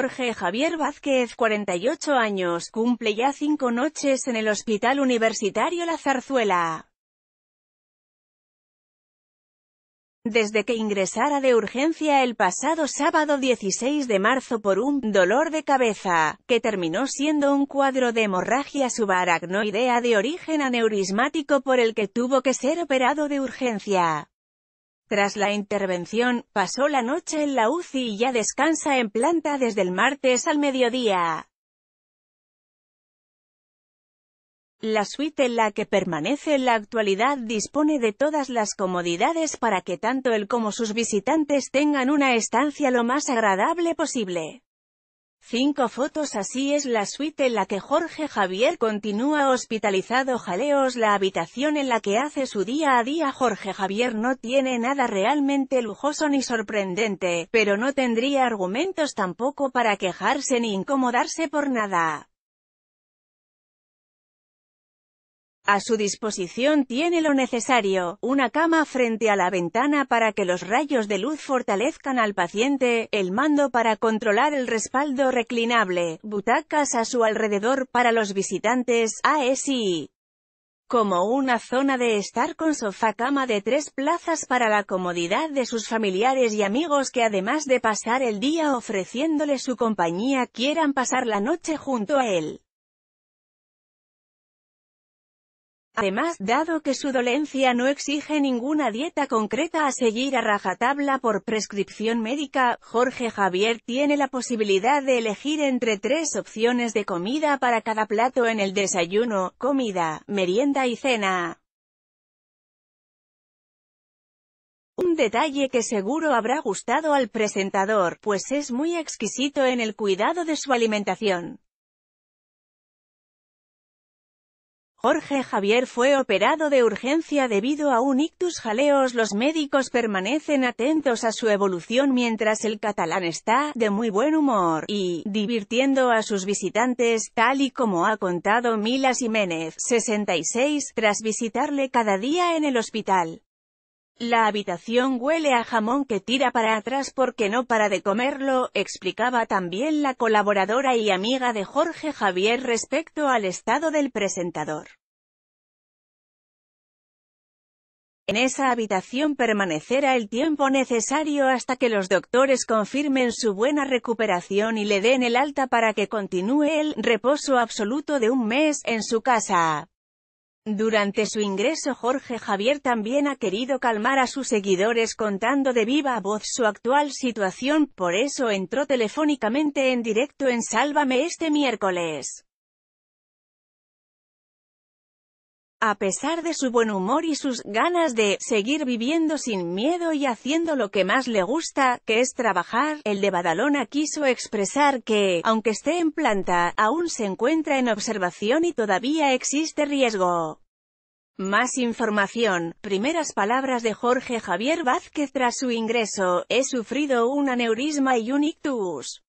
Jorge Javier Vázquez, 48 años, cumple ya cinco noches en el Hospital Universitario La Zarzuela. Desde que ingresara de urgencia el pasado sábado 16 de marzo por un «dolor de cabeza», que terminó siendo un cuadro de hemorragia subaracnoidea de origen aneurismático por el que tuvo que ser operado de urgencia. Tras la intervención, pasó la noche en la UCI y ya descansa en planta desde el martes al mediodía. La suite en la que permanece en la actualidad dispone de todas las comodidades para que tanto él como sus visitantes tengan una estancia lo más agradable posible. Cinco fotos Así es la suite en la que Jorge Javier continúa hospitalizado Jaleos La habitación en la que hace su día a día Jorge Javier no tiene nada realmente lujoso ni sorprendente, pero no tendría argumentos tampoco para quejarse ni incomodarse por nada. A su disposición tiene lo necesario, una cama frente a la ventana para que los rayos de luz fortalezcan al paciente, el mando para controlar el respaldo reclinable, butacas a su alrededor para los visitantes, ASI, como una zona de estar con sofá-cama de tres plazas para la comodidad de sus familiares y amigos que además de pasar el día ofreciéndole su compañía quieran pasar la noche junto a él. Además, dado que su dolencia no exige ninguna dieta concreta a seguir a rajatabla por prescripción médica, Jorge Javier tiene la posibilidad de elegir entre tres opciones de comida para cada plato en el desayuno, comida, merienda y cena. Un detalle que seguro habrá gustado al presentador, pues es muy exquisito en el cuidado de su alimentación. Jorge Javier fue operado de urgencia debido a un ictus jaleos. Los médicos permanecen atentos a su evolución mientras el catalán está, de muy buen humor, y, divirtiendo a sus visitantes, tal y como ha contado Mila Jiménez, 66, tras visitarle cada día en el hospital. La habitación huele a jamón que tira para atrás porque no para de comerlo, explicaba también la colaboradora y amiga de Jorge Javier respecto al estado del presentador. En esa habitación permanecerá el tiempo necesario hasta que los doctores confirmen su buena recuperación y le den el alta para que continúe el reposo absoluto de un mes en su casa. Durante su ingreso Jorge Javier también ha querido calmar a sus seguidores contando de viva voz su actual situación, por eso entró telefónicamente en directo en Sálvame este miércoles. A pesar de su buen humor y sus ganas de seguir viviendo sin miedo y haciendo lo que más le gusta, que es trabajar, el de Badalona quiso expresar que, aunque esté en planta, aún se encuentra en observación y todavía existe riesgo. Más información, primeras palabras de Jorge Javier Vázquez tras su ingreso, he sufrido un aneurisma y un ictus.